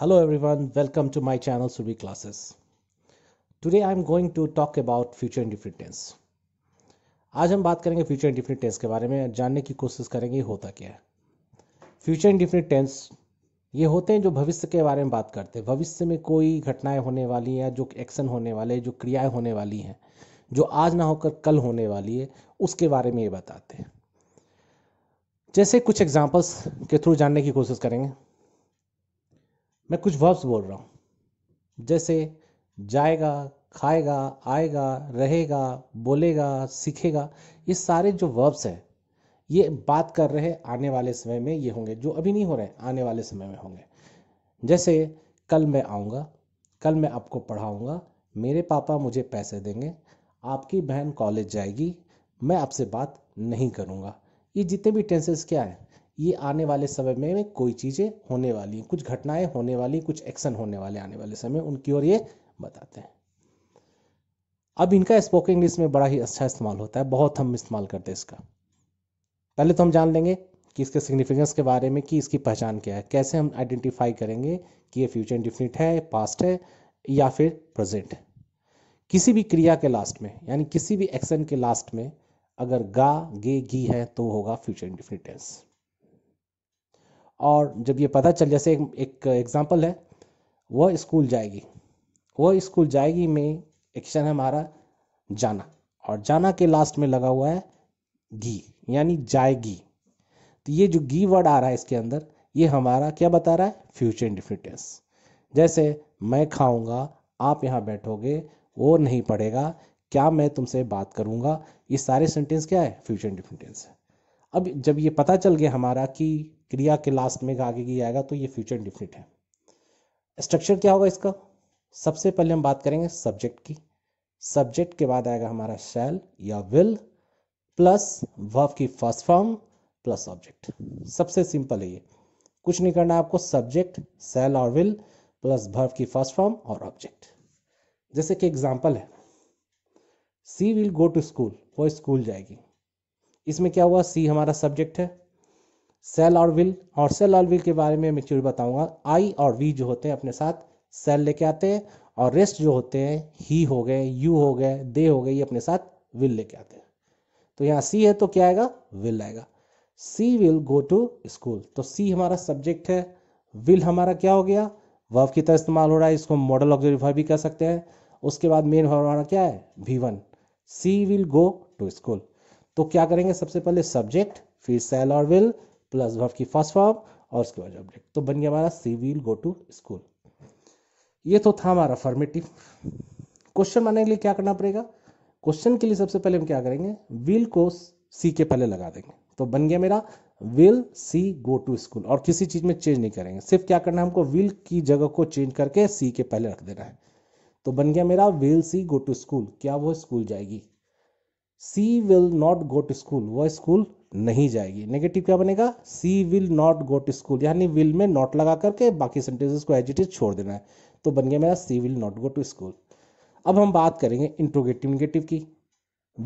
Hello everyone, welcome to my channel Survey Classes. Today I am going to talk about future indifferent tense. आज हम बात करेंगे future indefinite tense के बारे में जानने की कोशिश करेंगे होता क्या है फ्यूचर इंडिफिनिट टेंस ये होते हैं जो भविष्य के बारे में बात करते हैं भविष्य में कोई घटनाएं होने वाली हैं जो एक्शन होने वाले जो क्रियाएं होने वाली हैं जो आज ना होकर कल होने वाली है उसके बारे में ये बताते हैं जैसे कुछ एग्जाम्पल्स के थ्रू जानने की कोशिश करेंगे मैं कुछ वर्ब्स बोल रहा हूँ जैसे जाएगा खाएगा आएगा रहेगा बोलेगा सीखेगा ये सारे जो वर्ब्स हैं ये बात कर रहे आने वाले समय में ये होंगे जो अभी नहीं हो रहे आने वाले समय में होंगे जैसे कल मैं आऊँगा कल मैं आपको पढ़ाऊँगा मेरे पापा मुझे पैसे देंगे आपकी बहन कॉलेज जाएगी मैं आपसे बात नहीं करूँगा ये जितने भी टेंसेस क्या हैं ये आने वाले समय में, में कोई चीज़ें होने वाली हैं कुछ घटनाएं होने वाली कुछ एक्शन होने वाले आने वाले समय उनकी ओर ये बताते हैं अब इनका स्पोकन इंग्लिश में बड़ा ही अच्छा इस्तेमाल होता है बहुत हम इस्तेमाल करते हैं इसका पहले तो हम जान लेंगे कि इसके सिग्निफिकेंस के बारे में कि इसकी पहचान क्या है कैसे हम आइडेंटिफाई करेंगे कि ये फ्यूचर इंडिफिनिट है पास्ट है या फिर प्रेजेंट है किसी भी क्रिया के लास्ट में यानी किसी भी एक्शन के लास्ट में अगर गा गे गी है तो होगा फ्यूचर इंडिफिनिटेंस टेंस और जब ये पता चल जैसे एक एग्ज़ाम्पल है वह स्कूल जाएगी वह स्कूल जाएगी में एक्शन है हमारा जाना और जाना के लास्ट में लगा हुआ है घी यानी जाएगी तो ये जो घी वर्ड आ रहा है इसके अंदर ये हमारा क्या बता रहा है फ्यूचर इंडिफिटेंस जैसे मैं खाऊंगा आप यहाँ बैठोगे वो नहीं पड़ेगा क्या मैं तुमसे बात करूँगा ये सारे सेंटेंस क्या है फ्यूचर इंडिफिटेंस है अब जब ये पता चल गया हमारा कि क्रिया के लास्ट में आगे की आएगा तो ये फ्यूचर डिफिनेट है स्ट्रक्चर क्या होगा इसका सबसे पहले हम बात करेंगे सब्जेक्ट की सब्जेक्ट के बाद आएगा हमारा शैल या विल प्लस वर्ब की फर्स्ट फॉर्म प्लस ऑब्जेक्ट सबसे सिंपल है ये कुछ नहीं करना आपको सब्जेक्ट सेल और विल प्लस वर्ब की फर्स्ट फॉर्म और ऑब्जेक्ट जैसे कि एग्जाम्पल है she will go to school वो स्कूल जाएगी इसमें क्या हुआ सी हमारा सब्जेक्ट है सेल और विल और सेल और विल के बारे में मैं एक्चुअली बताऊंगा आई और वी जो होते हैं अपने साथ सेल लेके आते हैं और रेस्ट जो होते हैं ही हो गए यू हो गए दे हो गए ये अपने साथ विल लेके आते हैं तो यहाँ सी है तो क्या आएगा विल आएगा she will go to school तो सी हमारा सब्जेक्ट है विल हमारा क्या हो गया वर्ब की तरह इस्तेमाल हो रहा है इसको मॉडल ऑफ वर्ब भी कह सकते हैं उसके बाद मेन हमारा क्या है V one she will go to school तो क्या करेंगे सबसे पहले सब्जेक्ट फिर सेल और विल प्लस वर्ब की फर्स्ट फॉर्म और उसके बाद ऑब्जेक्ट तो बन गया हमारा she will go to school ये तो था हमारा फॉर्मेटिव क्वेश्चन बनाने के लिए क्या करना पड़ेगा क्वेश्चन के लिए सबसे पहले हम क्या करेंगे विल को सी के पहले लगा देंगे तो बन गया मेरा will she go to school और किसी चीज में चेंज नहीं करेंगे सिर्फ क्या करना है हमको विल की जगह को चेंज करके सी के पहले रख देना है तो बन गया मेरा will she go to school क्या वो स्कूल जाएगी she will not go to school वह स्कूल नहीं जाएगी नेगेटिव क्या बनेगा she will not go to school यानी विल में नॉट लगा करके बाकी सेंटेंसेस को एजिटिव छोड़ देना है तो बन गया मेरा she will not go to school अब हम बात करेंगे इंट्रोगेटिव निगेटिव की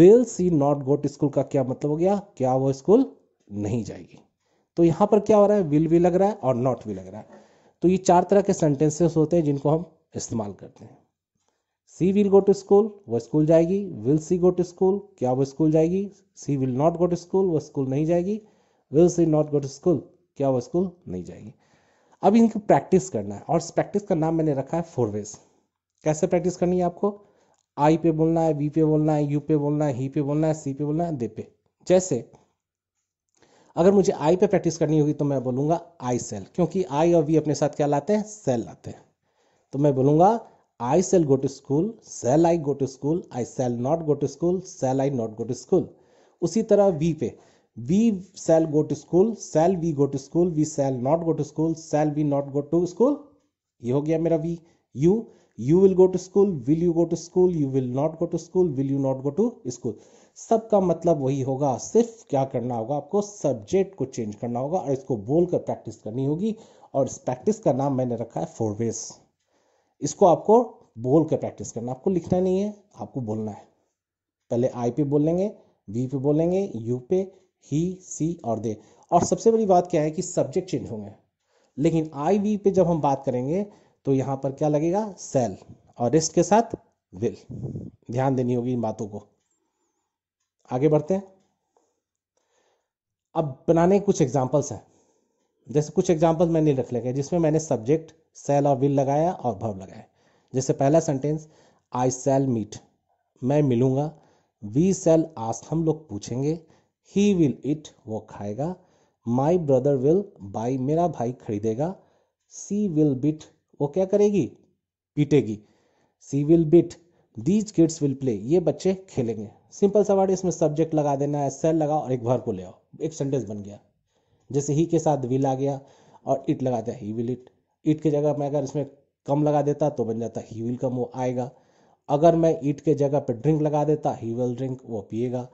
will she not go to school का क्या मतलब हो गया क्या वो स्कूल नहीं जाएगी तो यहाँ पर क्या हो रहा है विल भी लग रहा है और नॉट भी लग रहा है तो ये चार तरह के सेंटेंसेस होते हैं जिनको हम इस्तेमाल करते हैं she will go to school वह स्कूल जाएगी will she go to school क्या वह स्कूल जाएगी she will not go to school वह स्कूल नहीं जाएगी will she not go to school क्या वह स्कूल नहीं जाएगी अब इनको प्रैक्टिस करना है और प्रैक्टिस का नाम मैंने रखा है फोर वेज कैसे प्रैक्टिस करनी है आपको आई पे बोलना है बी पे बोलना है यू पे बोलना है ही पे बोलना है सी पे बोलना है दे पे जैसे अगर मुझे आई पे प्रैक्टिस करनी होगी तो मैं बोलूंगा आई सेल क्योंकि आई और वी अपने साथ क्या लाते हैं सेल लाते हैं तो मैं बोलूंगा I shall go to school shall I go to school I shall not go to school shall I not go to school उसी तरह वी पे we shall go to school shall we go to school we shall not go to school shall we not go to school ये हो गया मेरा we you you will go to school will you go to school you will not go to school will you not go to school सबका मतलब वही होगा सिर्फ क्या करना होगा आपको सब्जेक्ट को चेंज करना होगा और इसको बोलकर प्रैक्टिस करनी होगी और इस प्रैक्टिस का नाम मैंने रखा है फोर वेज इसको आपको बोल के प्रैक्टिस करना आपको लिखना नहीं है आपको बोलना है पहले आई पे बोलेंगे वी पे बोलेंगे यू पे ही सी और दे और सबसे बड़ी बात क्या है कि सब्जेक्ट चेंज होंगे लेकिन आई वी पे जब हम बात करेंगे तो यहाँ पर क्या लगेगा सेल और रिस्क के साथ विल ध्यान देनी होगी इन बातों को आगे बढ़ते हैं अब बनाने कुछ एग्जाम्पल्स हैं जैसे कुछ एग्जाम्पल मैंने रख लगे जिसमें मैंने सब्जेक्ट सेल और विल लगाया और भव लगाया जैसे पहला सेंटेंस आई सेल मीट मैं मिलूंगा वी सेल आस हम लोग पूछेंगे ही विल इट वो खाएगा माई ब्रदर विल बाई मेरा भाई खरीदेगा सी विल बिट वो क्या करेगी पीटेगी she will beat these kids will play ये बच्चे खेलेंगे सिंपल सवाल इसमें सब्जेक्ट लगा देना है सेल लगाओ और एक भर को ले आओ एक सेंटेंस बन गया जैसे ही के साथ विल आ गया और इट लगा दिया ही विल इट ईट की जगह मैं अगर इसमें कम लगा देता तो बन जाता ही विल कम वो आएगा अगर मैं ईट के जगह पर ड्रिंक लगा देता ही विल ड्रिंक वो पिएगा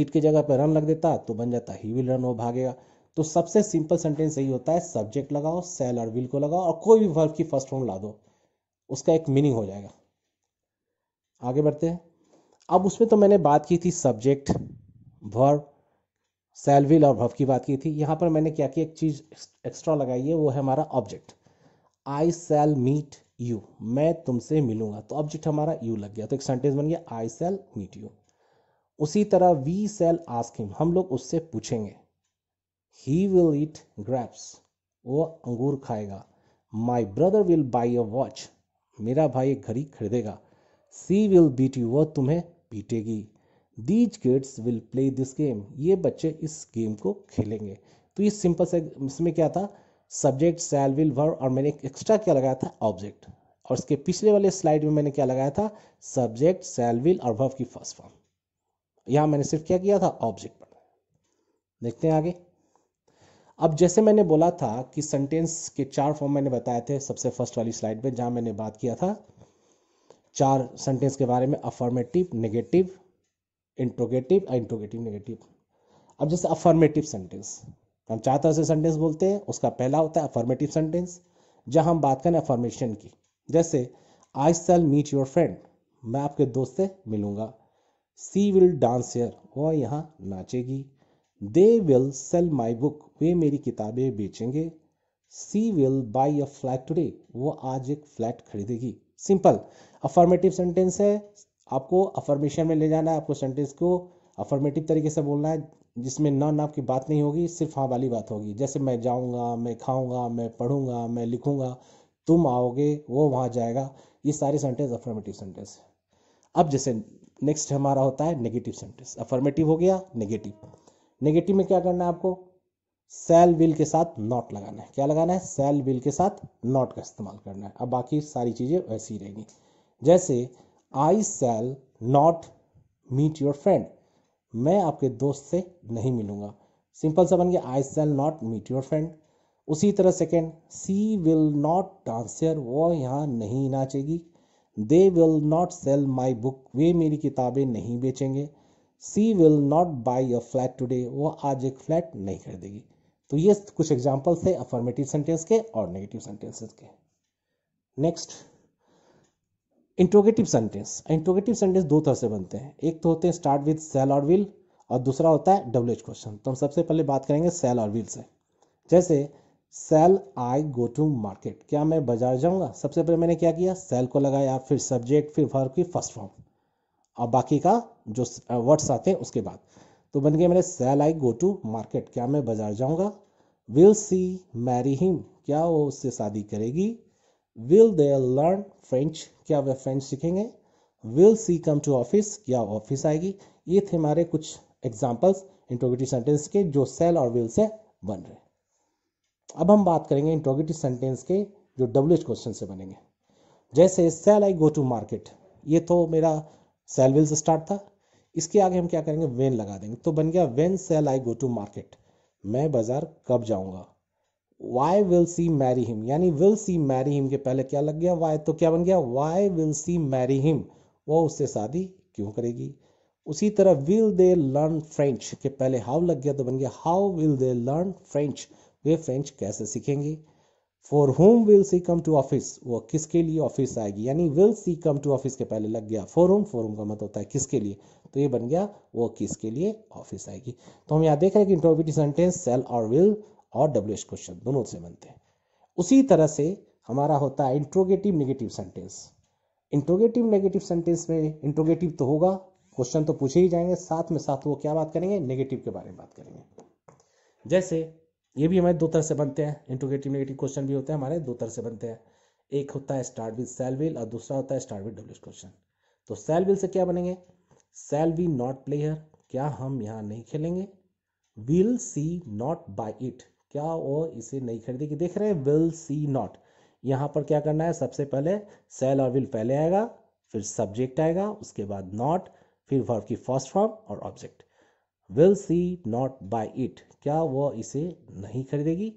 ईट के जगह पर रन लग देता तो बन जाता ही विल रन वो भागेगा तो सबसे सिंपल सेंटेंस यही होता है सब्जेक्ट लगाओ सेल और विल को लगाओ और कोई भी वर्ब की फर्स्ट फॉर्म ला दो उसका एक मीनिंग हो जाएगा आगे बढ़ते हैं अब उसमें तो मैंने बात की थी सब्जेक्ट वर्ब सेल विल और वर्ब की बात की थी यहाँ पर मैंने क्या किया एक चीज़ एक्स्ट्रा लगाई है वो है हमारा object I shall meet you मैं तुमसे मिलूंगा तो ऑब्जेक्ट हमारा यू लग गया तो एक सेंटेंस बन गया आई सेल मीट यू उसी तरह वी सेल आस्क हिम हम लोग उससे पूछेंगे ही विल ईट ग्रैप्स वो अंगूर खाएगा my brother will buy a watch मेरा भाई एक घड़ी खरीदेगा सी विल बीट यू वह तुम्हें पीटेगी these kids will play this game ये बच्चे इस गेम को खेलेंगे तो ये सिंपल से इसमें क्या था सब्जेक्ट सेल विल वर्ब और मैंने एक्स्ट्रा क्या लगाया था ऑब्जेक्ट और इसके पिछले वाले स्लाइड में मैंने क्या लगाया था सब्जेक्ट सेल विल और वर्ब की फर्स्ट फॉर्म यहां मैंने सिर्फ क्या किया था ऑब्जेक्ट पर देखते हैं आगे अब जैसे मैंने बोला था कि सेंटेंस के चार फॉर्म मैंने बताए थे सबसे फर्स्ट वाली स्लाइड में जहां मैंने बात किया था चार सेंटेंस के बारे में affirmative negative interrogative interrogative negative अब जैसे अफर्मेटिव सेंटेंस हम चार तरह से सेंटेंस बोलते हैं उसका पहला होता है अफॉर्मेटिव सेंटेंस जहाँ हम बात करें अफॉर्मेशन की जैसे I shall meet your friend मैं आपके दोस्त से मिलूंगा सी विल डांस हेयर वह यहाँ नाचेगी they will sell my book वे मेरी किताबें बेचेंगे she will buy a flat today वो आज एक फ्लैट खरीदेगी सिंपल अफॉर्मेटिव सेंटेंस है आपको अफॉर्मेशन में ले जाना है आपको सेंटेंस को अफॉर्मेटिव तरीके से बोलना है जिसमें ना नाप की बात नहीं होगी सिर्फ हाँ वाली बात होगी जैसे मैं जाऊँगा मैं खाऊँगा मैं पढ़ूँगा मैं लिखूँगा तुम आओगे वो वहाँ जाएगा ये सारे सेंटेंस अफर्मेटिव सेंटेंस है अब जैसे नेक्स्ट हमारा होता है नेगेटिव सेंटेंस अफर्मेटिव हो गया नेगेटिव नेगेटिव में क्या करना है आपको सेल विल के साथ नॉट लगाना है क्या लगाना है सेल विल के साथ नॉट का इस्तेमाल करना है अब बाकी सारी चीज़ें वैसी ही रहेंगी जैसे I shall not meet your friend मैं आपके दोस्त से नहीं मिलूंगा सिंपल सा बन गया I shall not meet your friend उसी तरह second she will not dance वो यहाँ नहीं नाचेगी they will not sell my book वे मेरी किताबें नहीं बेचेंगे she will not buy a flat today वो आज एक फ्लैट नहीं खरीदेगी तो ये कुछ एग्जाम्पल्स थे अफर्मेटिव सेंटेंस के और नेगेटिव सेंटेंसेस के next interrogative sentence interrogative sentence दो तरह से बनते हैं एक तो होते हैं स्टार्ट विद सेल और विल और दूसरा होता है डब्ल्यू एच क्वेश्चन तो हम सबसे पहले बात करेंगे सेल और विल से जैसे shall I go to market क्या मैं बाजार जाऊंगा सबसे पहले मैंने क्या किया सेल को लगाया फिर सब्जेक्ट फिर वर्ब की फर्स्ट फॉर्म और बाकी का जो वर्ड्स uh, आते हैं उसके बाद तो बन गया मेरे shall I go to market क्या मैं बाजार जाऊंगा विल सी मैरी हिम क्या वो उससे शादी करेगी विल दे लर्न फ्रेंच क्या वे फ्रेंच सीखेंगे will she come to office क्या ऑफिस आएगी ये थे हमारे कुछ एग्जाम्पल्स इंट्रोगेटिव सेंटेंस के जो सेल और विल से बन रहे अब हम बात करेंगे इंट्रोगेटिव सेंटेंस के जो डब्ल्यू एच क्वेश्चन से बनेंगे जैसे shall I go to market ये तो मेरा सेल विल से स्टार्ट था इसके आगे हम क्या करेंगे वेन लगा देंगे तो बन गया when shall I go to market मैं बाजार कब जाऊंगा why will she marry him यानी विल सी मैरी हिम के पहले क्या लग गया वाई तो क्या बन गया why will she marry him वो उससे शादी क्यों करेगी उसी तरह विल दे लर्न फ्रेंच के पहले हाउ लग गया तो बन गया how will they learn French वे फ्रेंच कैसे सीखेंगे for whom will she come to office वो किसके लिए ऑफिस आएगी यानी will she come to office के पहले लग गया फॉर होम फॉर होम का मत मतलब होता है किसके लिए तो ये बन गया वो किसके लिए ऑफिस आएगी तो हम यहाँ देख रहे हैं कि इंट्रोविटी सेंटेंस सेल और विल और डब्ल्यू एच क्वेश्चन दोनों से बनते हैं उसी तरह से हमारा होता है interrogative negative sentence interrogative negative sentence में इंट्रोगेटिव तो होगा क्वेश्चन तो पूछे ही जाएंगे साथ में साथ वो क्या बात करेंगे नेगेटिव के बारे में बात करेंगे जैसे ये भी हमारे दो तरह से बनते हैं इंट्रोगेटिव नेगेटिव क्वेश्चन भी होते हैं हमारे दो तरह से बनते हैं एक होता है स्टार्ट विद सेल विल और दूसरा होता है स्टार्ट विद डब्ल्यू क्वेश्चन तो सेल विल से क्या बनेंगे सेल वी नॉट प्लेयर क्या हम यहाँ नहीं खेलेंगे will she not buy it क्या वो इसे नहीं खरीदेगी देख रहे हैं विल सी नॉट यहाँ पर क्या करना है सबसे पहले सेल और विल पहले आएगा फिर सब्जेक्ट आएगा उसके बाद नॉट फिर वर्ब की फर्स्ट फॉर्म और object will she not buy it क्या वो इसे नहीं खरीदेगी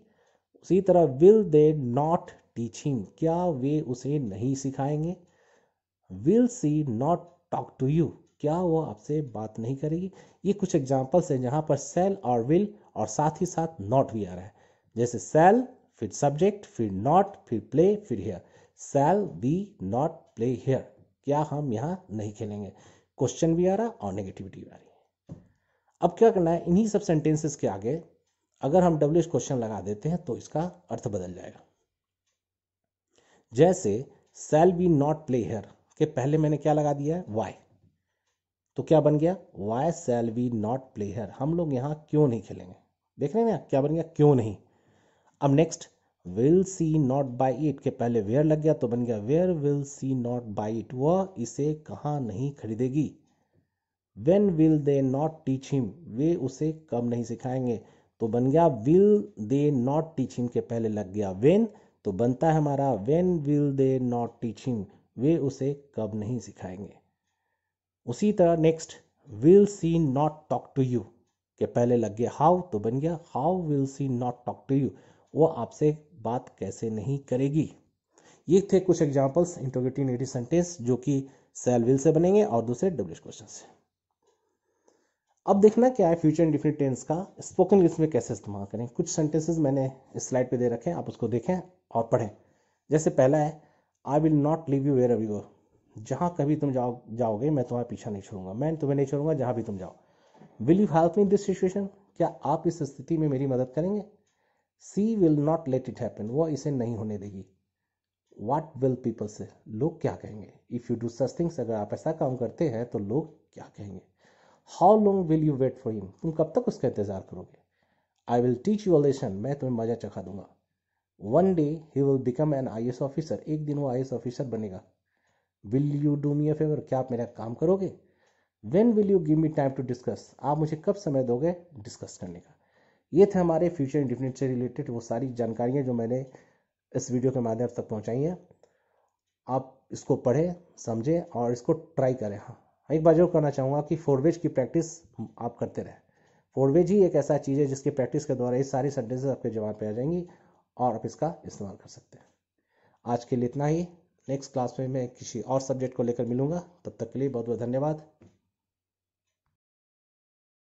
उसी तरह विल दे नॉट टीचिंग क्या वे उसे नहीं सिखाएंगे will she not talk to you क्या वो आपसे बात नहीं करेगी ये कुछ एग्जाम्पल्स हैं जहाँ पर सेल और विल और साथ ही साथ नॉट भी आ रहा है जैसे सेल फिर सब्जेक्ट फिर नॉट फिर प्ले फिर here shall we not play here क्या हम यहाँ नहीं खेलेंगे क्वेश्चन भी आ रहा और नेगेटिविटी भी आ रही अब क्या करना है इन्हीं सब सेंटेंसेस के आगे अगर हम डब्ल्यू एच क्वेश्चन लगा देते हैं तो इसका अर्थ बदल जाएगा जैसे shall be not play here के पहले मैंने क्या लगा दिया है वाई तो क्या बन गया why shall we not play here हम लोग यहाँ क्यों नहीं खेलेंगे देख रहे हैं ना क्या बन गया क्यों नहीं अब next will she not buy it के पहले वेयर लग गया तो बन गया where will she not buy it वह इसे कहाँ नहीं खरीदेगी when will they not teach him वे उसे कब नहीं सिखाएंगे तो बन गया will they not teach him के पहले लग गया वेन तो बनता है हमारा when will they not teach him वे उसे कब नहीं सिखाएंगे उसी तरह next will she not talk to you के पहले लग गया हाउ तो बन गया how will she not talk to you वो आपसे बात कैसे नहीं करेगी ये थे कुछ एग्जाम्पल्स इंटोगेटिव नेगेटिव सेंटेंस जो कि सेल विल से बनेंगे और दूसरे डब्लिश क्वेश्चन से अब देखना क्या है फ्यूचर इंडिफिनिट टेंस का स्पोकन इंग्लिश में कैसे इस्तेमाल करें कुछ सेंटेंसेस मैंने इस स्लाइड पे दे रखे हैं आप उसको देखें और पढ़ें जैसे पहला है I will not leave you wherever जहाँ कभी तुम जाओ जाओगे मैं तुम्हारा पीछा नहीं छोड़ूंगा मैं तुम्हें नहीं छोड़ूंगा जहाँ भी तुम जाओ will you help me this situation क्या आप इस स्थिति में मेरी मदद करेंगे she will not let it happen वो इसे नहीं होने देगी वाट विल पीपल से लोग क्या कहेंगे if you do such things अगर आप ऐसा काम करते हैं तो लोग क्या कहेंगे how long will you wait for him तुम कब तक उसका इंतजार करोगे I will teach you a lesson मैं तुम्हें मजा चखा दूंगा one day he will become an I S officer एक दिन वो आई एस ऑफिसर बनेगा will you do me a favour क्या आप मेरा काम करोगे when will you give me time to discuss आप मुझे कब समय दोगे डिस्कस करने का ये थे हमारे फ्यूचर इंडिफिनिट से रिलेटेड वो सारी जानकारियाँ जो मैंने इस वीडियो के माध्यम तक पहुँचाई हैं आप इसको पढ़ें समझें और इसको ट्राई करें हाँ एक बार जरूर करना चाहूँगा कि फोरवेज की प्रैक्टिस आप करते रहें फोरवेज ही एक ऐसा चीज़ है जिसकी प्रैक्टिस के द्वारा ये सारी सेंटेंसेज आपके जवाब पे आ जाएंगी और आप इसका इस्तेमाल कर सकते हैं आज के लिए इतना ही नेक्स्ट क्लास में मैं किसी और सब्जेक्ट को लेकर मिलूंगा तब तक के लिए बहुत बहुत धन्यवाद